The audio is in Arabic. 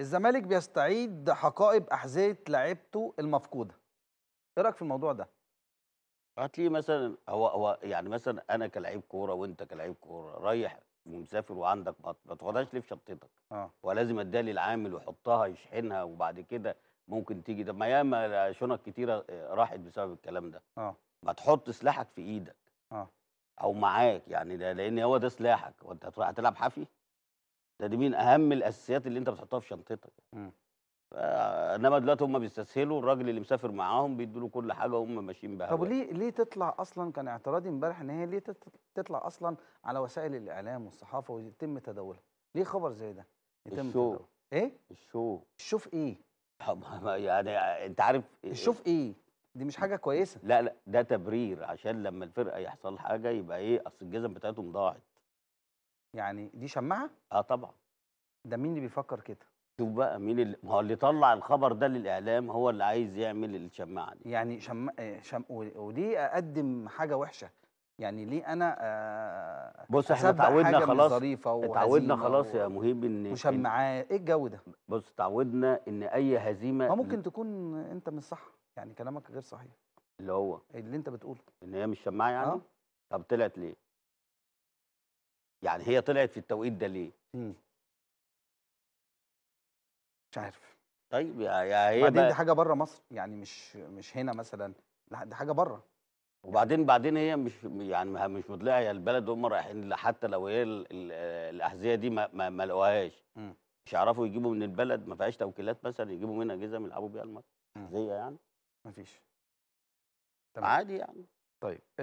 الزمالك بيستعيد حقائب احذيه لعيبته المفقوده ايه رايك في الموضوع ده هات لي مثلا هو هو يعني مثلا انا كلاعب كوره وانت كلاعب كوره رايح ومسافر وعندك ما تاخدهاش ليه في شنطتك آه. ولازم اديها للعامل ويحطها يشحنها وبعد كده ممكن تيجي ده ما ياما شنط كتيره آه، راحت بسبب الكلام ده آه. ما تحط سلاحك في ايدك آه. او معاك يعني ده لان هو ده سلاحك وانت هتلعب حافي ده دي من اهم الاساسيات اللي انت بتحطها في شنطتك إمم. انما دلوقتي هم بيستسهلوا الراجل اللي مسافر معاهم بيدوا له كل حاجه وهم ماشيين بها طب ليه ليه تطلع اصلا كان اعتراضي امبارح ان هي ليه تطلع اصلا على وسائل الاعلام والصحافه ويتم تداولها ليه خبر زي ده يتم الشو تداول. ايه الشو الشوف ايه يعني انت عارف إيه، إيه؟ الشوف ايه دي مش حاجه كويسه لا لا ده تبرير عشان لما الفرقه يحصل حاجه يبقى ايه اصل الجزم بتاعتهم ضاعت يعني دي شماعه اه طبعا ده مين اللي بيفكر كده شوف بقى مين اللي ما هو اللي طلع الخبر ده للاعلام هو اللي عايز يعمل الشماعه دي يعني شم... آه، شم... وليه اقدم حاجه وحشه يعني ليه انا آه, آه، بص احنا اتعودنا خلاص اتعودنا خلاص يا مهيب ان وشماعات ايه الجو ده بص اتعودنا ان اي هزيمه ما ممكن تكون انت مش صح يعني كلامك غير صحيح اللي هو اللي انت بتقوله ان هي مش شماعه يعني أه؟ طب طلعت ليه يعني هي طلعت في التوقيت ده ليه؟ مش عارف طيب يا هي بعدين دي حاجه بره مصر يعني مش مش هنا مثلا لا دي حاجه بره وبعدين بعدين هي مش يعني مش مطلعه يا البلد هم رايحين حتى لو هي الاحذيه دي ما, ما لقوهاش مش يعرفوا يجيبوا من البلد ما فيهاش توكيلات مثلا يجيبوا منها اجهزه يلعبوا بيها الماتش احذيه يعني ما فيش عادي يعني طيب